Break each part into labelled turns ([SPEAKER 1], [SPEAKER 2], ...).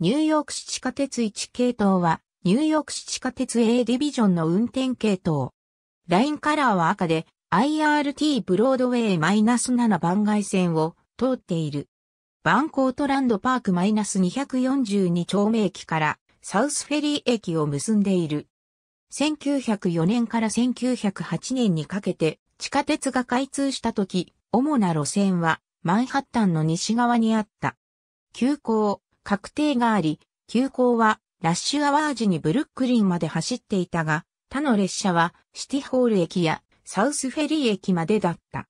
[SPEAKER 1] ニューヨーク市地下鉄1系統は、ニューヨーク市地下鉄 A ディビジョンの運転系統。ラインカラーは赤で、IRT ブロードウェイ -7 番外線を通っている。バンコートランドパーク -242 丁目駅からサウスフェリー駅を結んでいる。1904年から1908年にかけて地下鉄が開通した時、主な路線はマンハッタンの西側にあった。急行、確定があり、急行はラッシュアワー時にブルックリンまで走っていたが、他の列車はシティホール駅やサウスフェリー駅までだった。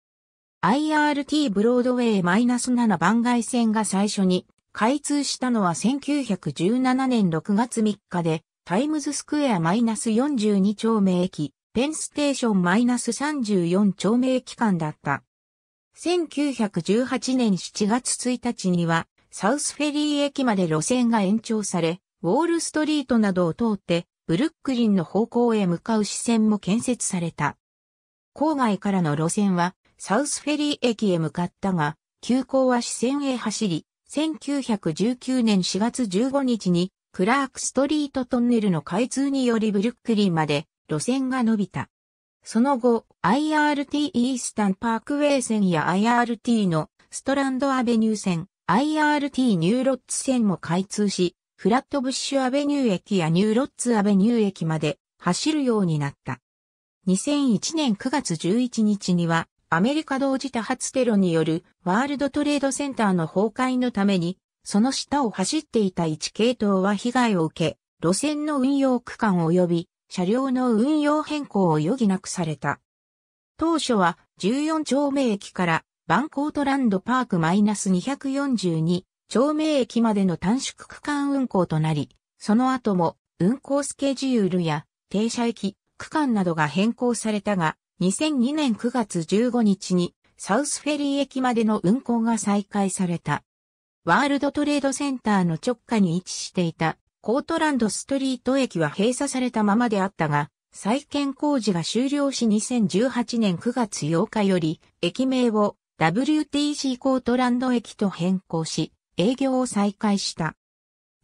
[SPEAKER 1] IRT ブロードウェイ -7 番外線が最初に開通したのは1917年6月3日で、タイムズスクエア -42 丁目駅、ペンステーション -34 丁目駅間だった。1918年7月1日には、サウスフェリー駅まで路線が延長され、ウォールストリートなどを通って、ブルックリンの方向へ向かう支線も建設された。郊外からの路線は、サウスフェリー駅へ向かったが、急行は支線へ走り、1919年4月15日に、クラークストリートトンネルの開通によりブルックリンまで路線が伸びた。その後、IRT イースタンパークウェイ線や IRT のストランドアベニュー線、IRT ニューロッツ線も開通し、フラットブッシュアベニュー駅やニューロッツアベニュー駅まで走るようになった。2001年9月11日には、アメリカ同時多発テロによるワールドトレードセンターの崩壊のために、その下を走っていた1系統は被害を受け、路線の運用区間及び車両の運用変更を余儀なくされた。当初は14丁目駅からバンコートランドパーク -242 町名駅までの短縮区間運行となり、その後も運行スケジュールや停車駅、区間などが変更されたが、2002年9月15日にサウスフェリー駅までの運行が再開された。ワールドトレードセンターの直下に位置していたコートランドストリート駅は閉鎖されたままであったが、再建工事が終了し2018年9月8日より駅名を WTC コートランド駅と変更し、営業を再開した。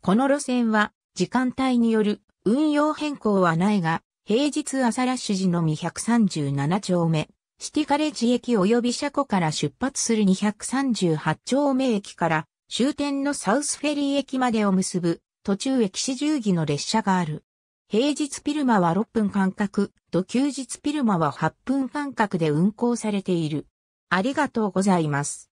[SPEAKER 1] この路線は、時間帯による運用変更はないが、平日朝ラッシュ時のみ137丁目、シティカレッジ駅及び車庫から出発する238丁目駅から終点のサウスフェリー駅までを結ぶ途中駅四十儀の列車がある。平日ピルマは6分間隔、と休日ピルマは8分間隔で運行されている。ありがとうございます。